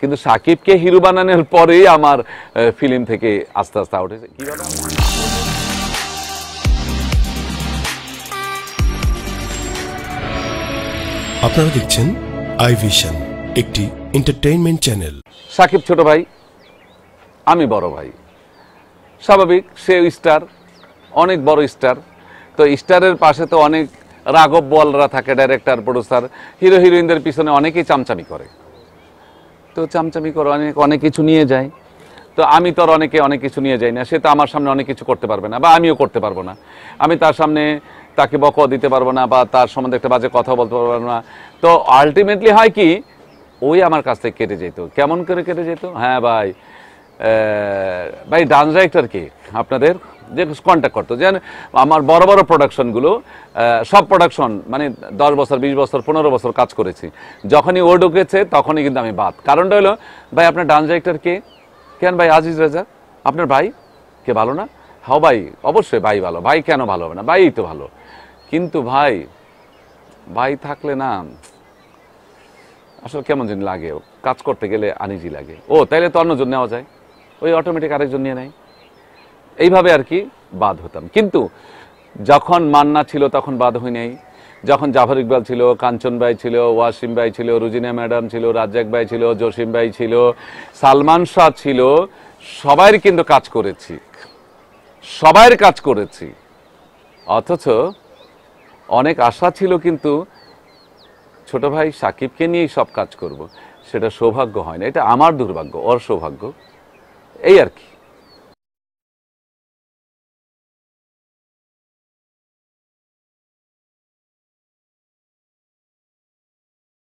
কিন্তু সাকিবকে হিরো বানানোর পরেই আমার ফিল্ম থেকে আস্তে আস্তে আউট হয়েছে আপনারা দেখছেন আই ভিশন একটি এন্টারটেইনমেন্ট চ্যানেল সাকিব ছোট ভাই আমি বড় ভাই স্বাভাবিক সে স্টার অনেক বড় স্টার তো স্টারের পাশে তো অনেক রাঘব বলরা থাকে ডাইরেক্টর প্রডিউসার হিরো হিরোইনদের পিছনে অনেকেই চামচামি করে তো চামচামি করে অনেক অনেক কিছু নিয়ে যায় তো আমি তো আর অনেকে অনেক কিছু নিয়ে যাই না সে তো আমার সামনে অনেক কিছু করতে পারবে না বা আমিও করতে পারবো না আমি তার সামনে তাকে বক দিতে পারবো না বা তার সম্বন্ধে একটা বাজে কথা বলতে পারবো না তো আলটিমেটলি হয় কি ওই আমার কাছ থেকে কেটে যেত কেমন করে কেটে যেত হ্যাঁ ভাই ভাই ডান্স ডাইরেক্টর কি আপনাদের যে কন্ট্যাক্ট করতো যে আমার বড় বড় প্রোডাকশনগুলো সব প্রোডাকশন মানে দশ বছর বিশ বছর পনেরো বছর কাজ করেছি যখনই ও ঢুকেছে তখনই কিন্তু আমি বাদ কারণটা হলো ভাই আপনার ডান্স ডাইরেক্টর কে কেন ভাই আজিজ রাজা আপনার ভাই কে ভালো না হাও হ্যাঁ ভাই অবশ্যই ভাই ভালো ভাই কেন ভালো হবে না ভাই তো ভালো কিন্তু ভাই ভাই থাকলে না আসলে কেমন যেন লাগে কাজ করতে গেলে আনিজি লাগে ও তাইলে তো অন্যজন নেওয়া যায় ওই অটোমেটিক আরেকজন নিয়ে নেয় এইভাবে আর কি বাদ হতাম কিন্তু যখন মান্না ছিল তখন বাদ হই নাই যখন জাফর ইকবাল ছিল কাঞ্চন ভাই ছিল ওয়াসিম ভাই ছিল রুজিনা ম্যাডাম ছিল রাজ্জাক ভাই ছিল জসিম ভাই ছিল সালমান শাহ ছিল সবাই কিন্তু কাজ করেছি সবাইয়ের কাজ করেছি অথচ অনেক আশা ছিল কিন্তু ছোট ভাই সাকিবকে নিয়েই সব কাজ করব। সেটা সৌভাগ্য হয় না এটা আমার দুর্ভাগ্য অসৌভাগ্য সৌভাগ্য এই আর কি